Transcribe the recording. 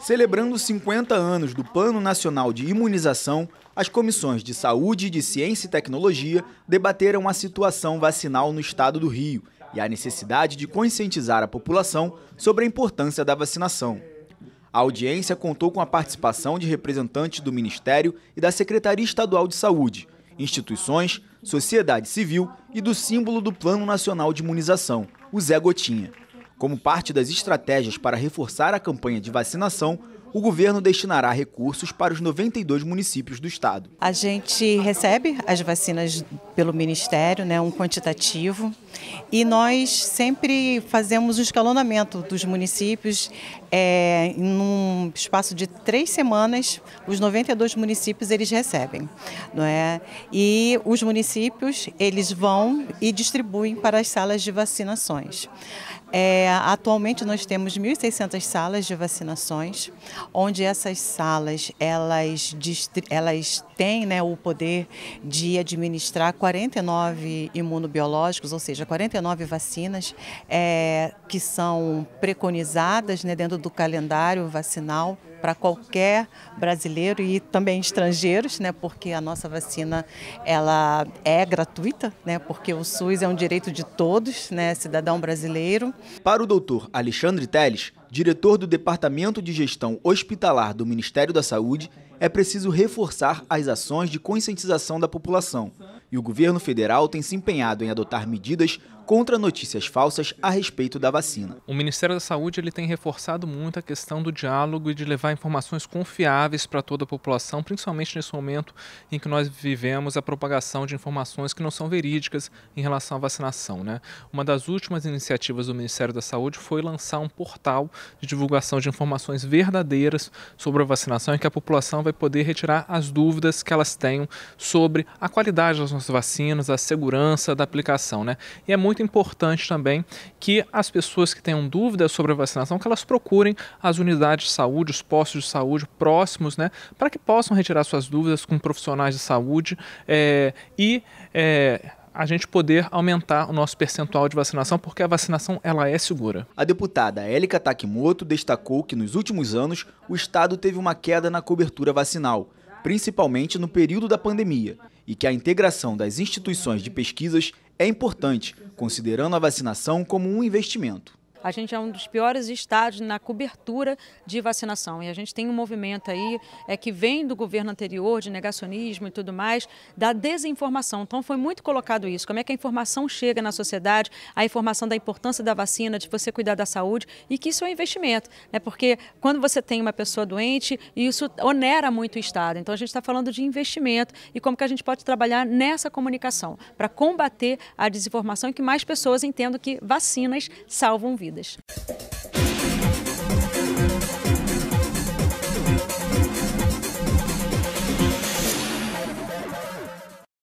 Celebrando 50 anos do Plano Nacional de Imunização, as comissões de Saúde e de Ciência e Tecnologia debateram a situação vacinal no estado do Rio e a necessidade de conscientizar a população sobre a importância da vacinação. A audiência contou com a participação de representantes do Ministério e da Secretaria Estadual de Saúde, instituições, sociedade civil e do símbolo do Plano Nacional de Imunização, o Zé Gotinha. Como parte das estratégias para reforçar a campanha de vacinação, o governo destinará recursos para os 92 municípios do estado. A gente recebe as vacinas pelo Ministério, né, um quantitativo, e nós sempre fazemos um escalonamento dos municípios. É, um espaço de três semanas, os 92 municípios eles recebem. Não é? E os municípios eles vão e distribuem para as salas de vacinações. É, atualmente nós temos 1.600 salas de vacinações, onde essas salas elas, elas têm né, o poder de administrar 49 imunobiológicos, ou seja, 49 vacinas é, que são preconizadas né, dentro do calendário vacinal para qualquer brasileiro e também estrangeiros, né, porque a nossa vacina ela é gratuita, né, porque o SUS é um direito de todos, né, cidadão brasileiro. Para o doutor Alexandre Teles, diretor do Departamento de Gestão Hospitalar do Ministério da Saúde, é preciso reforçar as ações de conscientização da população. E o governo federal tem se empenhado em adotar medidas contra notícias falsas a respeito da vacina. O Ministério da Saúde ele tem reforçado muito a questão do diálogo e de levar informações confiáveis para toda a população, principalmente nesse momento em que nós vivemos a propagação de informações que não são verídicas em relação à vacinação. Né? Uma das últimas iniciativas do Ministério da Saúde foi lançar um portal de divulgação de informações verdadeiras sobre a vacinação, em que a população vai poder retirar as dúvidas que elas tenham sobre a qualidade das nossas vacinas, a segurança da aplicação. Né? E é muito muito importante também que as pessoas que tenham dúvidas sobre a vacinação, que elas procurem as unidades de saúde, os postos de saúde próximos, né, para que possam retirar suas dúvidas com profissionais de saúde é, e é, a gente poder aumentar o nosso percentual de vacinação, porque a vacinação ela é segura. A deputada Elika Takimoto destacou que nos últimos anos o estado teve uma queda na cobertura vacinal, principalmente no período da pandemia, e que a integração das instituições de pesquisas é importante considerando a vacinação como um investimento a gente é um dos piores estados na cobertura de vacinação. E a gente tem um movimento aí é, que vem do governo anterior, de negacionismo e tudo mais, da desinformação. Então foi muito colocado isso. Como é que a informação chega na sociedade, a informação da importância da vacina, de você cuidar da saúde e que isso é um investimento. Né? Porque quando você tem uma pessoa doente, isso onera muito o Estado. Então a gente está falando de investimento e como que a gente pode trabalhar nessa comunicação para combater a desinformação e que mais pessoas entendam que vacinas salvam vidas vidas.